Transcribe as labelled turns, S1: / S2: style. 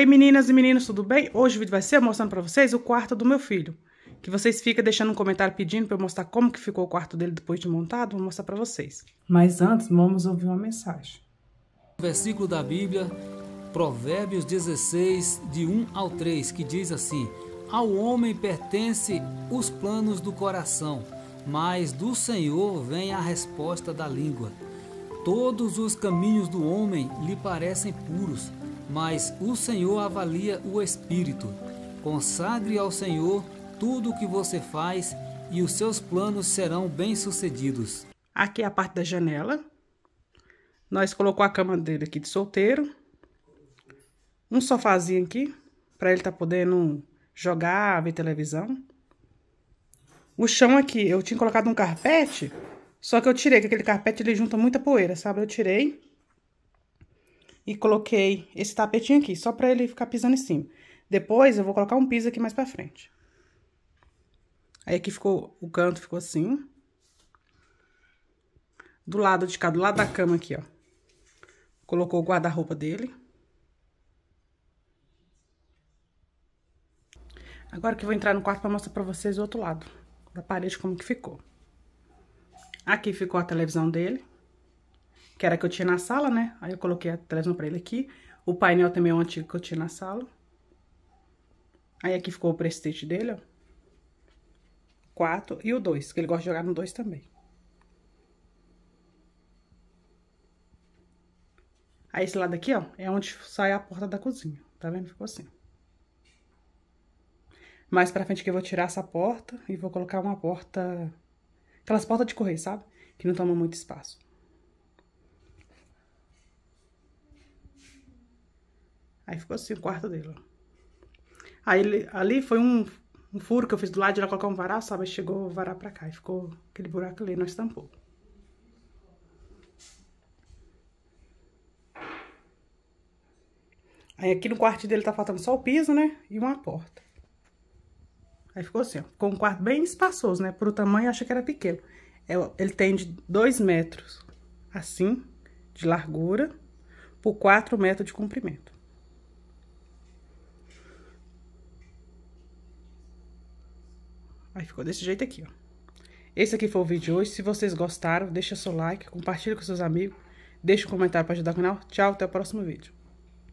S1: Oi meninas e meninos, tudo bem? Hoje o vídeo vai ser mostrando pra vocês o quarto do meu filho. Que vocês ficam deixando um comentário pedindo pra eu mostrar como que ficou o quarto dele depois de montado, vou mostrar pra vocês. Mas antes, vamos ouvir uma mensagem.
S2: Versículo da Bíblia, Provérbios 16, de 1 ao 3, que diz assim, Ao homem pertence os planos do coração, mas do Senhor vem a resposta da língua. Todos os caminhos do homem lhe parecem puros, mas o Senhor avalia o espírito. Consagre ao Senhor tudo o que você faz e os seus planos serão bem-sucedidos. Aqui é a parte da janela.
S1: Nós colocou a cama dele aqui de solteiro. Um sofazinho aqui, para ele estar tá podendo jogar, ver televisão. O chão aqui, eu tinha colocado um carpete, só que eu tirei, que aquele carpete ele junta muita poeira, sabe? Eu tirei e coloquei esse tapetinho aqui, só pra ele ficar pisando em cima. Depois eu vou colocar um piso aqui mais pra frente. Aí aqui ficou, o canto ficou assim. Do lado de cá, do lado da cama aqui, ó. Colocou o guarda-roupa dele. Agora que eu vou entrar no quarto pra mostrar pra vocês o outro lado da parede, como que ficou. Aqui ficou a televisão dele que era a que eu tinha na sala, né? Aí eu coloquei a televisão pra ele aqui. O painel também é um antigo que eu tinha na sala. Aí aqui ficou o prestige dele, ó. 4 e o 2, que ele gosta de jogar no 2 também. Aí esse lado aqui, ó, é onde sai a porta da cozinha. Tá vendo? Ficou assim. Mais pra frente que eu vou tirar essa porta e vou colocar uma porta... Aquelas portas de correr, sabe? Que não toma muito espaço. Aí ficou assim o quarto dele, ó. Aí ali foi um, um, furo que eu fiz do lado de lá colocar um varal, sabe? Chegou o varal pra cá e ficou aquele buraco ali, nós tampou. Aí aqui no quarto dele tá faltando só o piso, né? E uma porta. Aí ficou assim, ó. Ficou um quarto bem espaçoso, né? Pro tamanho eu achei que era pequeno. É, ele tem de 2 metros, assim, de largura, por 4 metros de comprimento. Aí ficou desse jeito aqui, ó. Esse aqui foi o vídeo de hoje. Se vocês gostaram, deixa seu like, compartilha com seus amigos, deixa um comentário para ajudar o canal. Tchau, até o próximo vídeo.